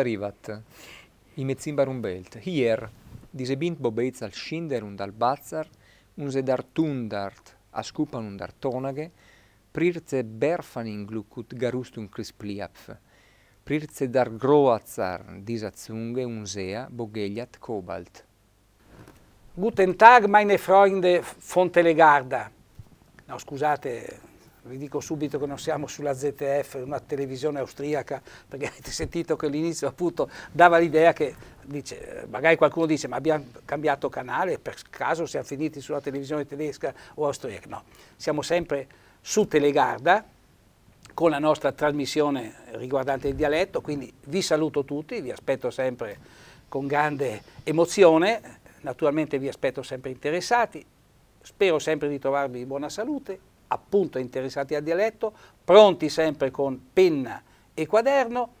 arrivat imezimbar umbelt, hier disebint bobeiz al scinder und al bazzar, unsedar tundart ascupan und artonage, prirze berfanin glucut garustum crispliapf, prirze dar groazar disazunge unsea bogeliat cobalt. Guten Tag, meine Freunde von Telegarda. No, scusate, vi dico subito che non siamo sulla ZTF, una televisione austriaca, perché avete sentito che all'inizio appunto dava l'idea che dice, magari qualcuno dice ma abbiamo cambiato canale, per caso siamo finiti sulla televisione tedesca o austriaca, no, siamo sempre su Telegarda con la nostra trasmissione riguardante il dialetto, quindi vi saluto tutti, vi aspetto sempre con grande emozione, naturalmente vi aspetto sempre interessati, spero sempre di trovarvi in buona salute appunto interessati al dialetto, pronti sempre con penna e quaderno,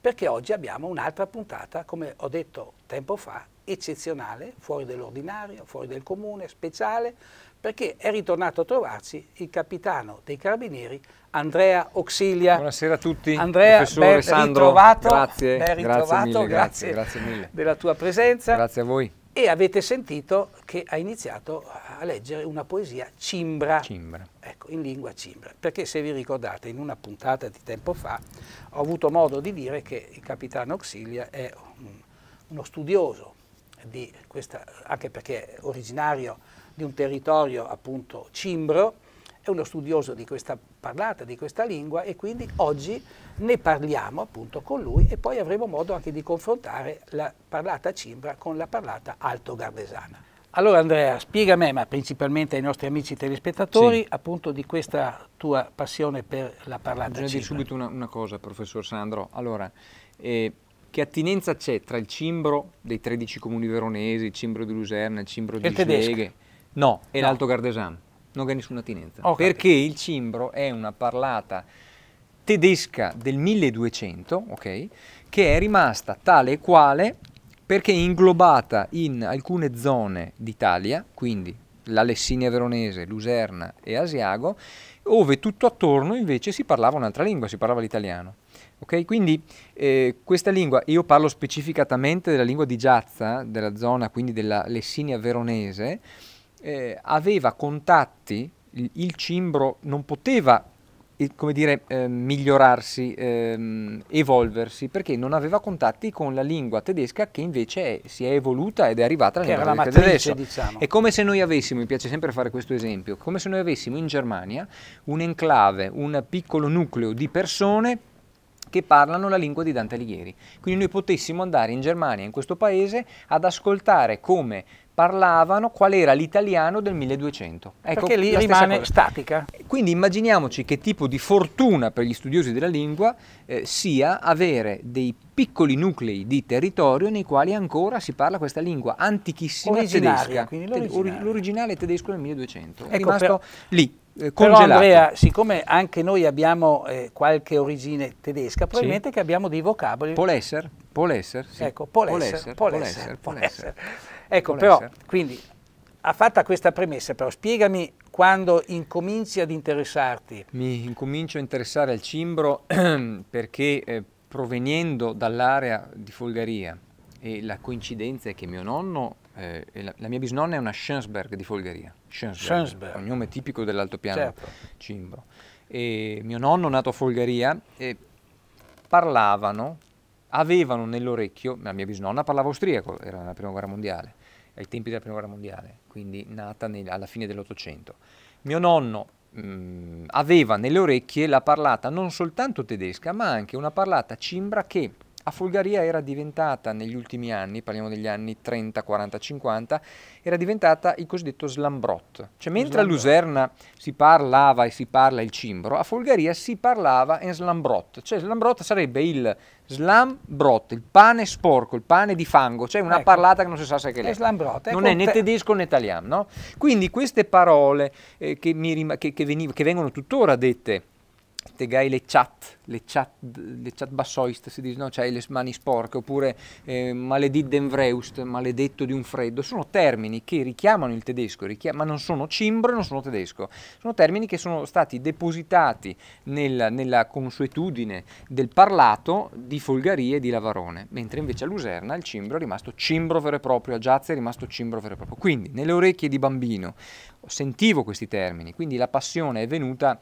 perché oggi abbiamo un'altra puntata, come ho detto tempo fa, eccezionale, fuori dell'ordinario, fuori del comune, speciale, perché è ritornato a trovarci il capitano dei carabinieri Andrea Oxilia. Buonasera a tutti, Andrea, professore ben Sandro. Ritrovato, grazie, ben ritrovato, grazie, mille, grazie, grazie, grazie mille della tua presenza. Grazie a voi e avete sentito che ha iniziato a leggere una poesia cimbra, cimbra. Ecco, in lingua cimbra, perché se vi ricordate in una puntata di tempo fa ho avuto modo di dire che il capitano Auxilia è un, uno studioso di questa, anche perché è originario di un territorio appunto cimbro, è uno studioso di questa parlata, di questa lingua e quindi oggi ne parliamo appunto con lui e poi avremo modo anche di confrontare la parlata cimbra con la parlata alto-gardesana. Allora Andrea, spiega a me, ma principalmente ai nostri amici telespettatori, sì. appunto di questa tua passione per la parlata Bisogna cimbra. subito una, una, cosa, professor Sandro. Allora, eh, che attinenza c'è tra il cimbro dei 13 comuni veronesi, il cimbro di Luserna, il cimbro di Sleghe? No, e no. l'alto gardesano non ha nessuna attinenza. Oh, perché il cimbro è una parlata tedesca del 1200, okay, che è rimasta tale e quale perché è inglobata in alcune zone d'Italia, quindi la Lessinia veronese, Luserna e Asiago, dove tutto attorno invece si parlava un'altra lingua, si parlava l'italiano. Okay? Quindi eh, questa lingua, io parlo specificatamente della lingua di Giazza, della zona quindi della Lessinia veronese, eh, aveva contatti, il, il, cimbro non poteva eh, come dire, eh, migliorarsi, ehm, evolversi, perché non aveva contatti con la lingua tedesca che invece è, si è evoluta ed è arrivata nella lingua tedesca diciamo. È come se noi avessimo, mi piace sempre fare questo esempio, come se noi avessimo in Germania un enclave, un piccolo nucleo di persone che parlano la lingua di Dante Alighieri. Quindi noi potessimo andare in Germania, in questo paese, ad ascoltare come parlavano qual era l'italiano del 1200. Ecco, Perché lì rimane statica. Quindi immaginiamoci che tipo di fortuna per gli studiosi della lingua eh, sia avere dei piccoli nuclei di territorio nei quali ancora si parla questa lingua antichissima Originaria, tedesca. L'originale. l'originale tedesco del 1200. Ecco, è rimasto per... lì. Eh, Però Andrea, siccome anche noi abbiamo eh, qualche origine tedesca, probabilmente sì. che abbiamo dei vocaboli. Polesser, polesser, sì. Ecco, polesser, polesser, polesser, polesser. polesser. polesser. Ecco, però, essere. quindi, fatta questa premessa, però, spiegami quando incominci ad interessarti. Mi incomincio a interessare al cimbro perché eh, provenendo dall'area di Folgaria, e la coincidenza è che mio nonno, eh, la, la, mia bisnonna è una Schönsberg di Folgaria, Schönsberg, cognome tipico dell'altopiano certo. cimbro. E mio nonno, nato a Folgaria, e eh, parlavano avevano nell'orecchio, la mia bisnonna parlava austriaco, era la prima guerra mondiale, ai tempi della prima guerra mondiale, quindi nata nel, alla fine dell'Ottocento. Mio nonno mh, mm, aveva nelle orecchie la parlata non soltanto tedesca, ma anche una parlata cimbra che a Folgaria era diventata negli ultimi anni, parliamo degli anni 30, 40, 50, era diventata il cosiddetto slambrot. Cioè mentre a Luserna si parlava e si parla il cimbro, a Folgaria si parlava in slambrot. Cioè slambrot sarebbe il slambrot, il pane sporco, il pane di fango, cioè una ecco. parlata che non si sa se è che è. Slambrot, non è né tedesco né italiano, no? Quindi queste parole eh, che, che, che, veniv- che vengono tuttora dette queste gay le chat, le chat, le chat bassoist si dice, no, cioè le mani sporche, oppure eh, maledit den Vreust, maledetto di un freddo, sono termini che richiamano il tedesco, richiam ma non sono cimbro, non sono tedesco, sono termini che sono stati depositati nel, nella consuetudine del parlato di Folgarie e di Lavarone, mentre invece a Luserna il cimbro è rimasto cimbro vero e proprio, a Giazza è rimasto cimbro vero e proprio. Quindi nelle orecchie di bambino sentivo questi termini, quindi la passione è venuta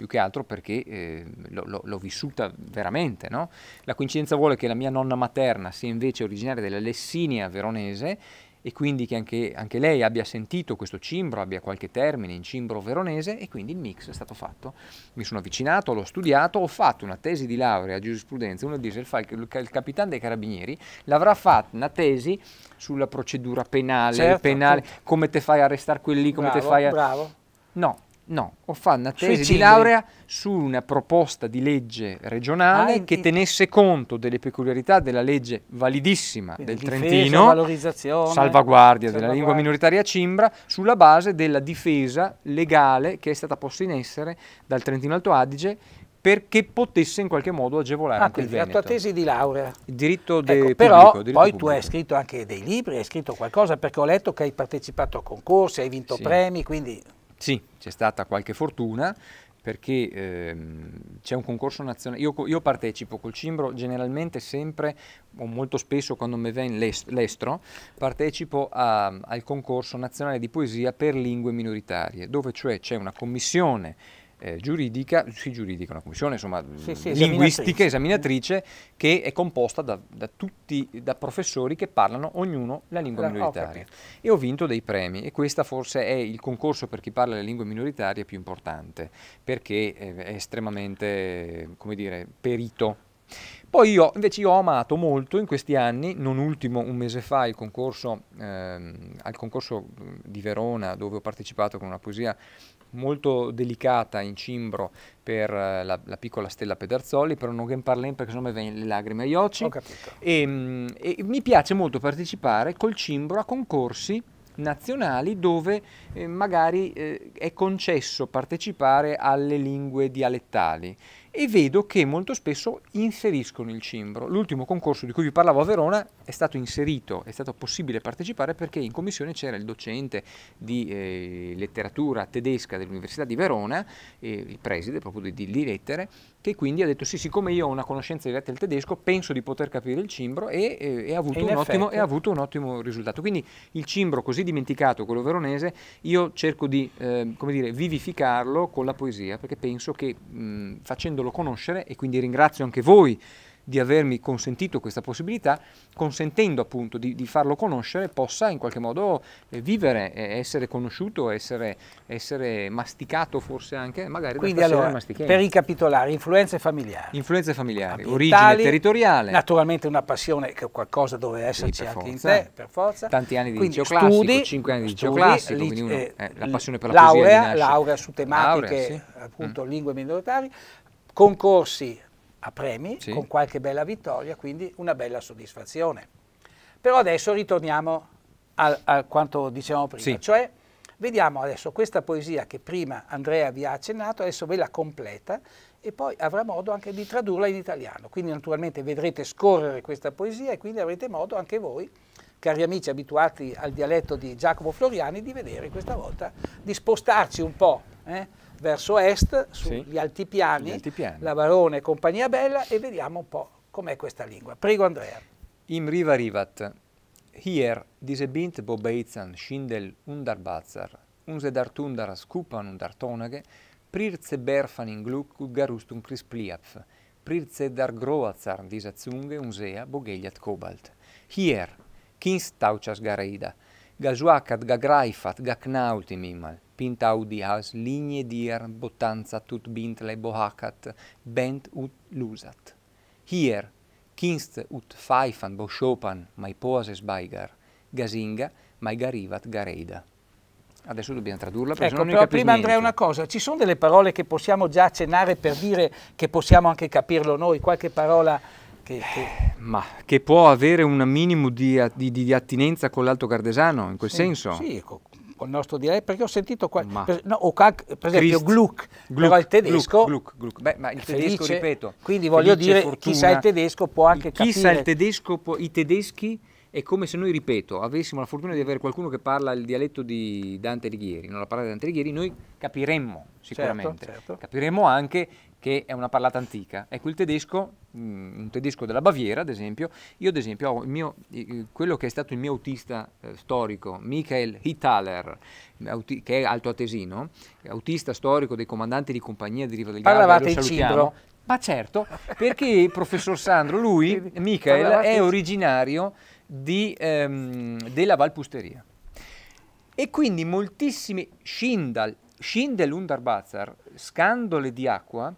più che altro perché eh, l'ho vissuta veramente. No? La coincidenza vuole che la mia nonna materna sia invece originaria della Lessinia veronese e quindi che anche, anche, lei abbia sentito questo cimbro, abbia qualche termine in cimbro veronese e quindi il mix è stato fatto. Mi sono avvicinato, l'ho studiato, ho fatto una tesi di laurea a giurisprudenza, uno dice il, il capitano dei carabinieri l'avrà fatta una tesi sulla procedura penale, certo, penale come te fai a arrestare quelli, come bravo, te fai a... Bravo. No, No, ho fatto una tesi di laurea su una proposta di legge regionale ah, che tenesse conto delle peculiarità della legge validissima del difesa, Trentino, salvaguardia, salvaguardia della lingua minoritaria cimbra, sulla base della difesa legale che è stata posta in essere dal Trentino Alto Adige perché potesse in qualche modo agevolare ah, anche il Veneto. La tua tesi di laurea. Il diritto del ecco, Però pubblico, diritto poi pubblico. tu hai scritto anche dei libri, hai scritto qualcosa, perché ho letto che hai partecipato a concorsi, hai vinto sì. premi, quindi... Sì, c'è stata qualche fortuna perché ehm, c'è un concorso nazionale, io, io, partecipo col cimbro generalmente sempre o molto spesso quando mi viene l'estro, partecipo a, al concorso nazionale di poesia per lingue minoritarie, dove cioè c'è una commissione eh, giuridica, sì, giuridica, una commissione insomma, sì, sì, mm, linguistica esaminatrice. che è composta da, da, tutti, da professori che parlano ognuno la lingua la, minoritaria. Oh, e ho vinto dei premi e questo forse è il concorso per chi parla le lingue minoritarie più importante perché è estremamente, come dire, perito. Poi io invece io ho amato molto in questi anni, non ultimo un mese fa concorso, ehm, al concorso mm, di Verona dove ho partecipato con una poesia molto delicata in cimbro per eh, la, la piccola Stella Pedarzoli, però non che ne parliamo perché sennò mi vengono le lacrime agli occhi. E, ehm, e mi piace molto partecipare col cimbro a concorsi nazionali dove eh, magari eh, è concesso partecipare alle lingue dialettali e vedo che molto spesso inseriscono il cimbro. L'ultimo concorso di cui vi parlavo a Verona è stato inserito, è stato possibile partecipare perché in commissione c'era il docente di eh, letteratura tedesca dell'Università di Verona, eh, il preside proprio di, di lettere, che quindi ha detto sì, siccome io ho una conoscenza diretta del tedesco, penso di poter capire il cimbro e, eh, ha, avuto avuto un ottimo, risultato. Quindi il cimbro così dimenticato, quello veronese, io cerco di eh, dire, vivificarlo con la poesia perché penso che mh, facendo facendolo conoscere e quindi ringrazio anche voi di avermi consentito questa possibilità, consentendo appunto di, di farlo conoscere, possa in qualche modo eh, vivere, eh, essere conosciuto, essere, essere, masticato forse anche, magari Quindi allora, per ricapitolare, influenze familiari. Influenze familiari, origine territoriale. Naturalmente una passione che qualcosa doveva esserci anche forza. in te, per forza. Tanti anni di quindi liceo studi, classico, 5 anni di liceo classico, li, quindi uno, eh, la passione per la laurea, Laurea su tematiche, laurea, sì. appunto, mm. lingue minoritari, concorsi a premi, sì. con qualche bella vittoria, quindi una bella soddisfazione. Però adesso ritorniamo a, a quanto dicevamo prima, sì. cioè vediamo adesso questa poesia che prima Andrea vi ha accennato, adesso ve la completa e poi avrà modo anche di tradurla in italiano. Quindi naturalmente vedrete scorrere questa poesia e quindi avrete modo anche voi, cari amici abituati al dialetto di Giacomo Floriani, di vedere questa volta, di spostarci un po'. Eh? verso est, sugli sì, altipiani, altipiani, la Barone e Compagnia Bella e vediamo un po' com'è questa lingua. Prego Andrea. Im Riva Rivat, hier diese Bint Bobeizan Schindel Underbazar, Unsedar Tundar Skupan Undartonage, Prirze Berfan in Gluck Garustum Crispliapf, Prirze Dar Groazar diese Zunge Unsea Bogegliat Kobalt. Hier, Kins Tauchas Gareida, Gazuakat Gagreifat Gaknaut im Imal, Pinta audias, ligne dir, botanza tut bintle bohacat, bent ut lusat. Hier, kinst ut faifan bo Chopin, mai poses baigar, gasinga, mai garivat gareida. Adesso dobbiamo tradurla perché ecco, però prima niente. Andrea una cosa, ci sono delle parole che possiamo già accennare per dire che possiamo anche capirlo noi, qualche parola che... che... Eh, ma che può avere un minimo di, di, di attinenza con l'alto cardesano, in quel sì, senso? Sì, ecco col nostro dialetto, perché ho sentito qua, per, no, o cac, per esempio Gluck, Gluck, però il tedesco, Gluck, Gluck, beh, ma il tedesco, ripeto, quindi voglio dire, fortuna, chi sa il tedesco può anche chi capire. Chi sa il tedesco, può, i tedeschi, è come se noi, ripeto, avessimo la fortuna di avere qualcuno che parla il dialetto di Dante Alighieri, non la parola di Dante Alighieri, noi capiremmo certo, sicuramente, certo, certo. capiremmo anche che è una parlata antica. Ecco, il tedesco, mm, un tedesco della Baviera, ad esempio, io ad esempio ho mio, quello che è stato il mio autista eh, storico, Michael Hittaler, che è altoatesino, autista storico dei comandanti di compagnia di Riva del Garda, Parlavate in salutiamo. Ma certo, perché il professor Sandro, lui, Michael, è originario di, ehm, della Valpusteria. E quindi moltissimi, Schindel, Schindel Underbazar, scandole di acqua,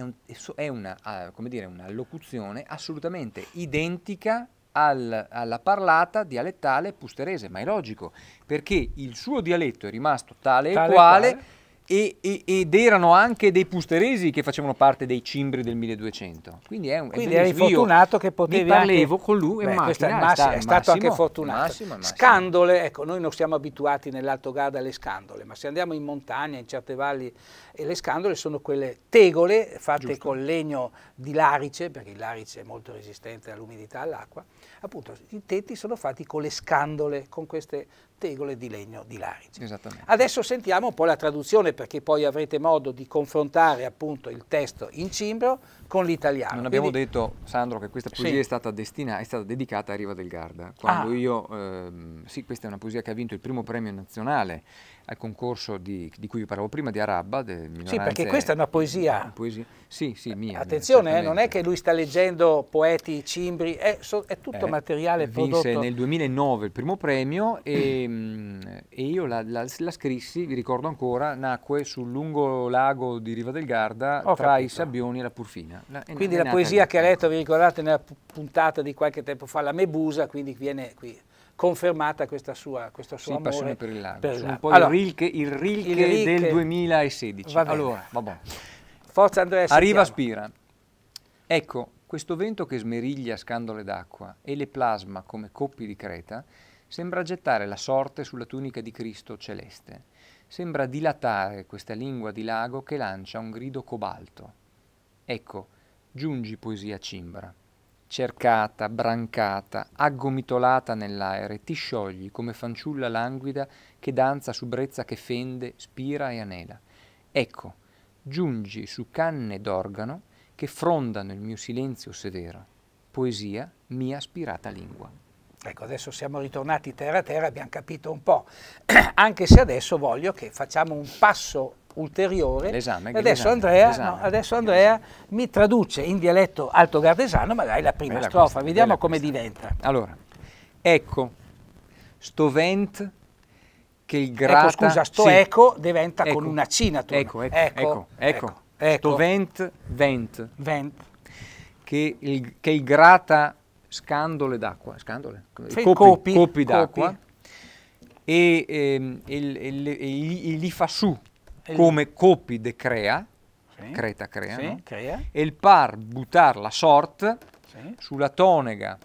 è, un, è una, ah, dire, una, locuzione assolutamente identica al, alla parlata dialettale pusterese, ma è logico, perché il suo dialetto è rimasto tale, tale e quale, quale e, e, ed erano anche dei pusteresi che facevano parte dei cimbri del 1200. Quindi, è un, Quindi eri fortunato che potevi. Mi parlevo anche, con lui beh, macchina, è, Massi, è, stato Massimo, anche fortunato. Massimo, Massimo. Scandole, ecco, noi non siamo abituati nell'Alto Garda alle scandole, ma se andiamo in montagna, in certe valli, e le scandole sono quelle tegole fatte Giusto. con legno di larice, perché il larice è molto resistente all'umidità, e all'acqua. Appunto, i tetti sono fatti con le scandole, con queste tegole di legno di Larici. Adesso sentiamo un po' la traduzione perché poi avrete modo di confrontare appunto il testo in cimbro con l'italiano. Non abbiamo Quindi... detto, Sandro, che questa poesia sì. è, stata destina, è stata dedicata a Riva del Garda. Quando ah. io, ehm, sì, questa è una poesia che ha vinto il primo premio nazionale al concorso di, di, cui vi parlavo prima, di Arabba. Sì, perché questa è una poesia. poesia. Sì, sì, mia. Attenzione, mia, eh, non è che lui sta leggendo poeti, cimbri, è, so, è tutto eh, materiale prodotto. Vinse nel 2009 il primo premio e, mm. e io la, la, la, scrissi, vi ricordo ancora, nacque sul lungo lago di Riva del Garda Ho tra capito. i Sabbioni e la Purfina. La, quindi la poesia che ha letto, vi ricordate, nella puntata di qualche tempo fa, la Mebusa, quindi viene qui confermata questa sua, questo suo sì, amore passione per il lago. Per il, lago. allora, il, Rilke, il, Rilke il Rilke del 2016. Va allora, va bene. Forza Andrea, Arriva Spira. Ecco, questo vento che smeriglia scandole d'acqua e le plasma come coppi di creta sembra gettare la sorte sulla tunica di Cristo celeste. Sembra dilatare questa lingua di lago che lancia un grido cobalto. Ecco, giungi poesia cimbra cercata, brancata, aggomitolata nell'aere, ti sciogli come fanciulla languida che danza su brezza che fende, spira e anela. Ecco, giungi su canne d'organo che frondano il mio silenzio severo, poesia mia aspirata lingua. Ecco, adesso siamo ritornati terra a terra, abbiamo capito un po', anche se adesso voglio che facciamo un passo ulteriore. L'esame, adesso, Andrea, no, adesso Andrea mi traduce in dialetto alto gardesano, magari la prima bella strofa, questa, vediamo come questa. diventa. Allora, ecco, sto vent che il grata... Ecco, scusa, sto sì. eco diventa ecco. con una cinatura. Ecco, ecco, ecco, ecco, ecco. sto vent, vent. Vent. Che il, che il grata scandole d'acqua, scandole, cioè, copi, copi, copi d'acqua, e, ehm, e, e, e, e li fa su come copide crea, sì. creta crea, sì, no? crea, e il par buttare la sort sì. sulla tonega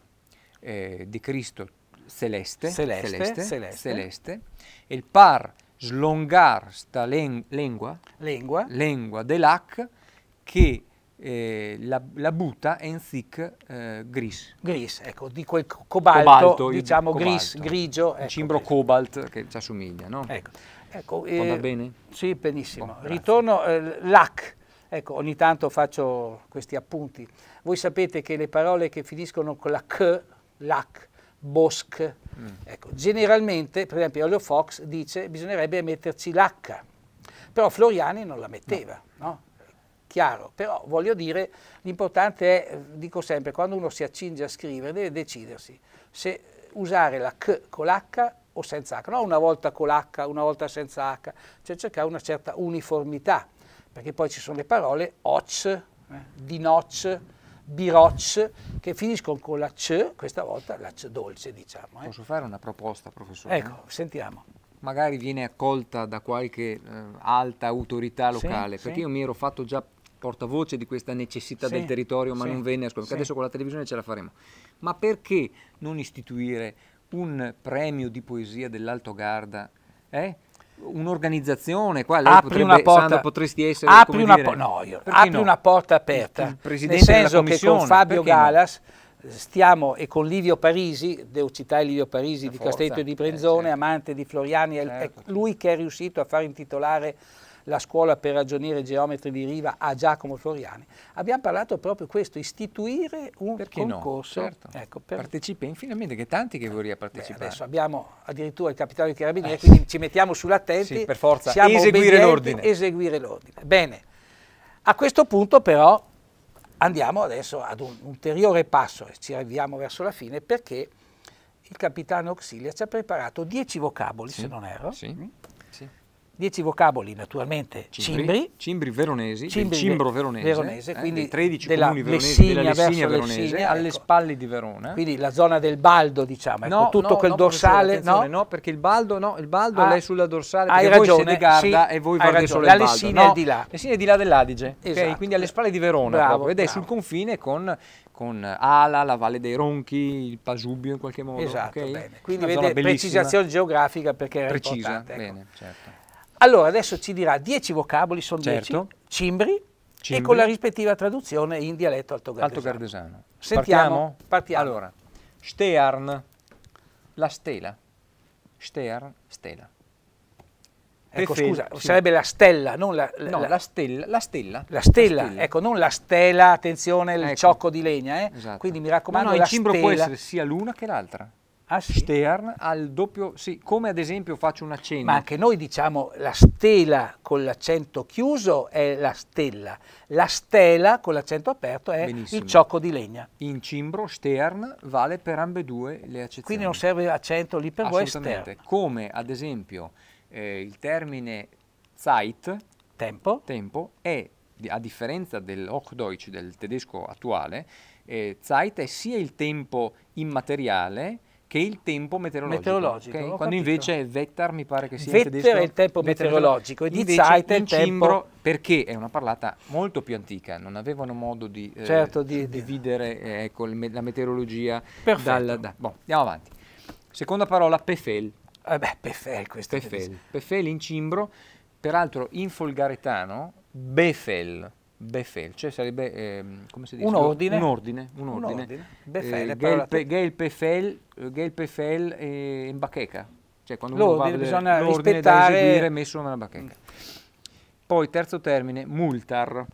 eh, di Cristo celeste, celeste, celeste, celeste, celeste, e il par slongar sta len lengua, lengua, lengua dell'ac che eh, la, la butta in thick eh, gris. Gris, ecco, di quel cobalto, cobalto diciamo cobalto. gris, grigio. Ecco, cimbro questo. cobalt che ci assomiglia, no? Ecco. Ecco, eh, va bene? Sì, benissimo. Bon, Ritorno eh, l'AC. Ecco, ogni tanto faccio questi appunti. Voi sapete che le parole che finiscono con la C, l'AC, bosch, mm. ecco, generalmente, per esempio, Olio Fox dice che bisognerebbe metterci l'H, però Floriani non la metteva, no. no? Chiaro, però voglio dire, l'importante è, eh, dico sempre, quando uno si accinge a scrivere deve decidersi se usare la C con l'H o senza H, no una volta con l'H, una volta senza H, cioè cercare una certa uniformità, perché poi ci sono le parole OC, eh, DINOC, biroc che finiscono con la C, questa volta la C dolce diciamo. Eh. Posso fare una proposta professore? Ecco, sentiamo. Magari viene accolta da qualche eh, alta autorità locale, sì, perché sì. io mi ero fatto già portavoce di questa necessità sì, del territorio ma non venne a ascoltata, adesso con la televisione ce la faremo. Ma perché non istituire un premio di poesia dell'Alto Garda eh? un'organizzazione qua lei apri potrebbe, una porta Sandra, potresti essere apri, una, po- no, io, apri no? una porta aperta nel senso che con Fabio Galas no? Eh, stiamo e con Livio Parisi devo citare Livio Parisi per di Castelletto di eh, Brenzone eh, certo. amante di Floriani certo. è lui certo. che è riuscito a far intitolare la scuola per ragionieri e geometri di Riva a Giacomo Floriani, abbiamo parlato proprio questo, istituire un Perché concorso. No, certo. ecco, per... Partecipi, finalmente, che tanti che vorrei partecipare. Beh, adesso abbiamo addirittura il capitano dei carabinieri, eh. quindi ci mettiamo sull'attenti. Sì, per forza, eseguire l'ordine. Eseguire l'ordine. Bene, a questo punto però andiamo adesso ad un ulteriore passo, ci arriviamo verso la fine, perché il capitano Auxilia ci ha preparato dieci vocaboli, sì, se non erro, sì. Mm. 10 vocaboli naturalmente cimbri, cimbri, cimbri veronesi, cimbri, cimbro veronese, veronese eh, quindi 13 della comuni veronesi, Lessinia, della Lessinia veronese, Lessinia, alle ecco. spalle di Verona. Quindi la zona del Baldo, diciamo, ecco, no, tutto no, quel no, dorsale, no? no, perché il Baldo, no, il Baldo ah, è sulla dorsale, hai perché ragione, voi siete Garda sì, e voi guardate solo il Baldo. La Lessina no, è di là. Lessina è di là dell'Adige, esatto. okay, quindi alle spalle di Verona bravo, proprio, ed bravo. è sul confine con con Ala, la Valle dei Ronchi, il Pasubio in qualche modo. Esatto, okay? quindi vede precisazione geografica perché era Precisa, importante. Ecco. Bene, certo. Allora adesso ci dirà 10 vocaboli, sono 10, certo. cimbri, cimbri, e con la rispettiva traduzione in dialetto altogartesano. Altogartesano. Sentiamo? Partiamo? Partiamo. Allora, Stern, la stela. Stern, stella. Ecco, Prefer scusa, sì. sarebbe la stella, non la, la, no, la, la, stella, la, stella, la stella. ecco, non la stella, attenzione, il ecco. ciocco di legna, eh? esatto. Quindi mi raccomando, no, no, il cimbro stella. può essere sia l'una che l'altra. Ah, sì? Stern al doppio, sì, come ad esempio faccio un accenno. Ma anche noi diciamo la stela con l'accento chiuso è la stella, la stela con l'accento aperto è Benissimo. il ciocco di legna. In cimbro Stern vale per ambedue le accezioni. Quindi non serve accento lì per voi è Stern. Come ad esempio eh, il termine Zeit, tempo, tempo è a differenza dell'Hochdeutsch, del tedesco attuale, eh, Zeit è sia il tempo immateriale che il tempo meteorologico. meteorologico okay? Quando capito. invece Vettar mi pare che sia Vetter in tedesco, è il tempo meteorologico, meteorologico e di Zeit è il tempo... Cimbro, perché è una parlata molto più antica, non avevano modo di, eh, certo, di, dividere eh, ecco, la meteorologia. Perfetto. Dal, da, bon, andiamo avanti. Seconda parola, Pefel. Eh beh, Pefel questo. Pefel. Pefel in cimbro, peraltro in folgaretano, Befel cioè sarebbe ehm, un, ordine, un ordine, un ordine, un ordine. Eh, Befel, eh, Gelpe, Gelpefel, Gelpefel e Mbacheca. Cioè quando l'ordine, bisogna l'ordine rispettare... da eseguire messo nella mm. bacheca. Poi terzo termine, multar.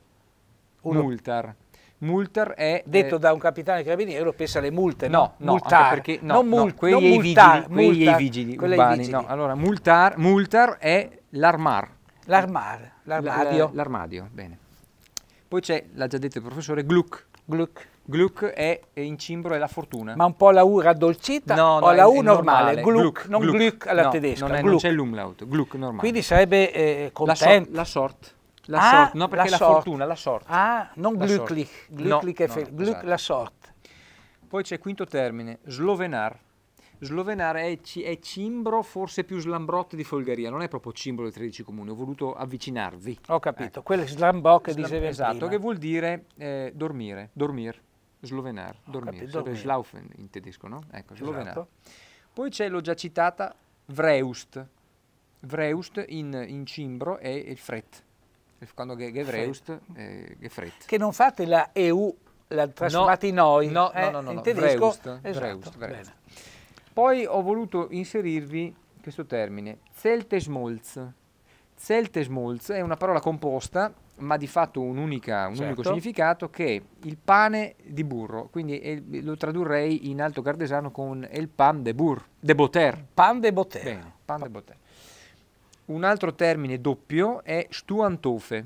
Uno. Multar. Multar è... Eh, Detto eh, da un capitano carabinieri, uno pensa alle multe, no? No, multar. Perché, no, non, mul- no, quelli non multar, vigili, multar, quelli urbani, vigili. no. Allora, multar, multar è l'armar. L'armar, l'armadio. L'armadio, bene. Poi c'è, l'ha già detto il professore, Gluck. Gluck. Gluck è, è in cimbro è la fortuna. Ma un po' la U raddolcita no, no, o la U normale. normale. Gluck, Gluck, non Gluck alla no, tedesca. Non, è, Gluck. non c'è l'umlaut, Gluck normale. Quindi sarebbe eh, contento. La, so, la sort. La ah, sort, no perché la, la fortuna, la sort. Ah, non glücklich, glücklich no, è no, Gluck esatto. la sort. Poi c'è il quinto termine, slovenar. Slovenara è, è, cimbro forse più slambrot di Folgaria, non è proprio cimbro dei 13 comuni, ho voluto avvicinarvi. Ho capito, eh. quello slambò che Slam- dicevi Esatto, prima. che vuol dire eh, dormire, dormir, slovenar, cioè dormire, dormir, slaufen in tedesco, no? Ecco, esatto. slovenar. Esatto. Poi c'è, l'ho già citata, Vreust. Vreust in, in cimbro è il fret. Quando ge, Gevreust, eh, fret. Che non fate la EU, la trasformate no, in noi. No, eh, no, no, no, in tedesco. Vreust, esatto. Vreust, Vreust. Poi ho voluto inserirvi questo termine, Zeltesmolz. Zeltesmolz è una parola composta, ma di fatto un, unica, un certo. unico significato, che è il pane di burro. Quindi el, eh, lo tradurrei in alto cardesano con il pan de burro, de boter. Pan de boter. Bene, pan pa de boter. Un altro termine doppio è stuantofe.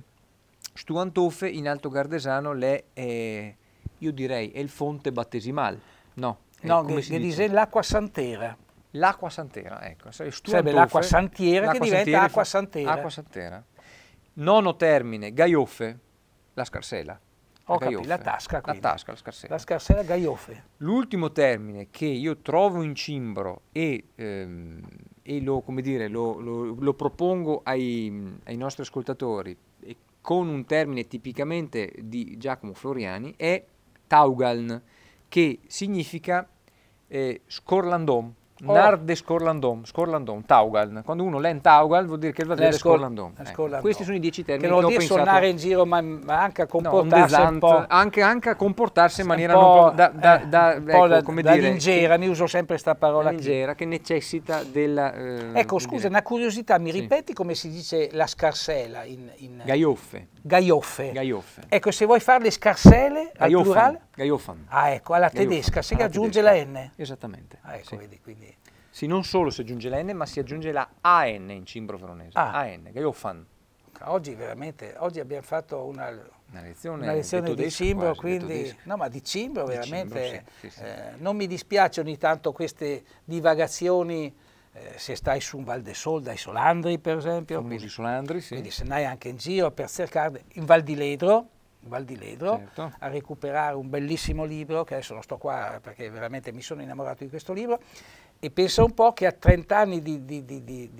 Stuantofe in alto gardesano, le, eh, io direi, è il fonte battesimale. No, eh, no, si dice l'acqua santera. L'acqua santera, ecco. Sarebbe l'acqua eh? santiera che diventa santiera, acqua santera. Acqua santera. Nono termine, gaioffe, la scarsella. Ho capito, la tasca quindi. La tasca, la scarsella. La scarsella gaiofe. L'ultimo termine che io trovo in cimbro e, ehm, e lo, dire, lo, lo, lo, propongo ai, ai nostri ascoltatori con un termine tipicamente di Giacomo Floriani è taugaln che significa eh, scorlandom, oh. nar de scorlandom, scorlandom, taugal. Quando uno l'è in taugal vuol dire che il Valdese è scorlandom. scorlandom. Eh. Ecco, questi sono i dieci termini che, che non dire suonare in giro, ma, ma anche a comportarsi no, un, un po'. Anche, anche, a comportarsi in maniera po', da, da, eh, da, ecco, da, come da dire, lingera, ne uso sempre questa parola lingera, qui. che necessita della... Eh, ecco, scusa, dire. una curiosità, mi sì. ripeti come si dice la scarsela in... in... Gaioffe. Gaioffe. Gaioffe. Ecco, se vuoi fare le scarsele Gaioffe. al plurale... Gaiofan. Ah, ecco, alla Gaiofan. tedesca se alla aggiunge tedesca. la N. Esattamente. Ah, ecco, sì. vedi, quindi... Sì, non solo si aggiunge la N, ma si aggiunge la AN in cimbro veronese. Ah. AN, Gaiofan. Ah, oggi veramente, oggi abbiamo fatto una, una lezione, una lezione di cimbro, quasi, quindi, no ma di cimbro veramente, di cimbro, sì, sì, eh, non mi dispiace ogni tanto queste divagazioni eh, se stai su un Val de Sol, dai Solandri per esempio, quindi, Solandri, sì. quindi se andai anche in giro per cercare, in Val di Ledro, Val di Ledro certo. a recuperare un bellissimo libro, che adesso non sto qua perché veramente mi sono innamorato di questo libro, e pensa un po' che a 30 anni di, di, di,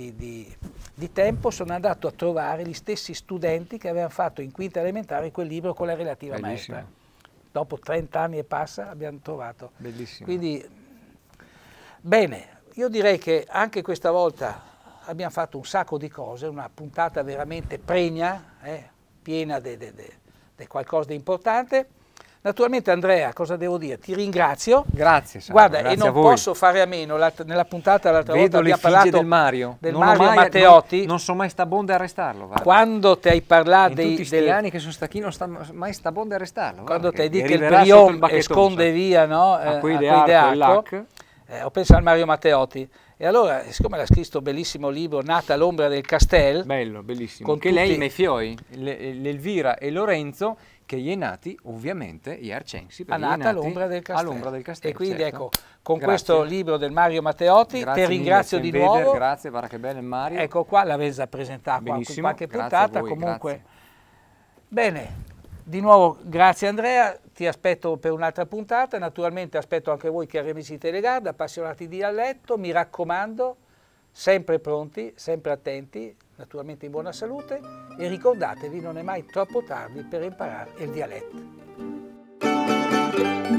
di, tempo sono andato a trovare gli stessi studenti che avevano fatto in quinta elementare quel libro con la relativa Bellissimo. maestra. Dopo 30 anni e passa abbiamo trovato. Bellissimo. Quindi, bene, io direi che anche questa volta abbiamo fatto un sacco di cose, una puntata veramente pregna, eh, piena di è qualcosa di importante. Naturalmente Andrea, cosa devo dire? Ti ringrazio. Grazie. Sandro, Guarda, grazie e non posso fare a meno, nella puntata l'altra Vedo volta abbiamo parlato del Mario, del non Mario mai, Matteotti. Non, non sono mai stabonde a arrestarlo. Guarda. Quando ti hai parlato In dei... tutti questi anni che sono stacchino, non sta mai stabonde a arrestarlo. Quando ti hai detto che il Brion esconde via, no? A quei eh, de Arco, eh, ho pensato al Mario Matteotti. E allora, siccome l'ha scritto un bellissimo libro, Nata all'ombra del castello, bello, bellissimo, con che tutti... lei, Mefioi, l'Elvira e Lorenzo, che gli è nati ovviamente i Arcensi, è nata all'ombra del, del Castello. E quindi certo. ecco, con grazie. questo libro del Mario Matteotti grazie ti ringrazio mille, di nuovo. Veder, grazie, che bene Mario. Ecco qua già presentato, qua, qualche puntata, comunque. Grazie. Bene, di nuovo grazie Andrea, ti aspetto per un'altra puntata, naturalmente aspetto anche voi cari amici di Telegarda, appassionati di dialetto, mi raccomando, sempre pronti, sempre attenti, naturalmente in buona salute e ricordatevi non è mai troppo tardi per imparare il dialetto.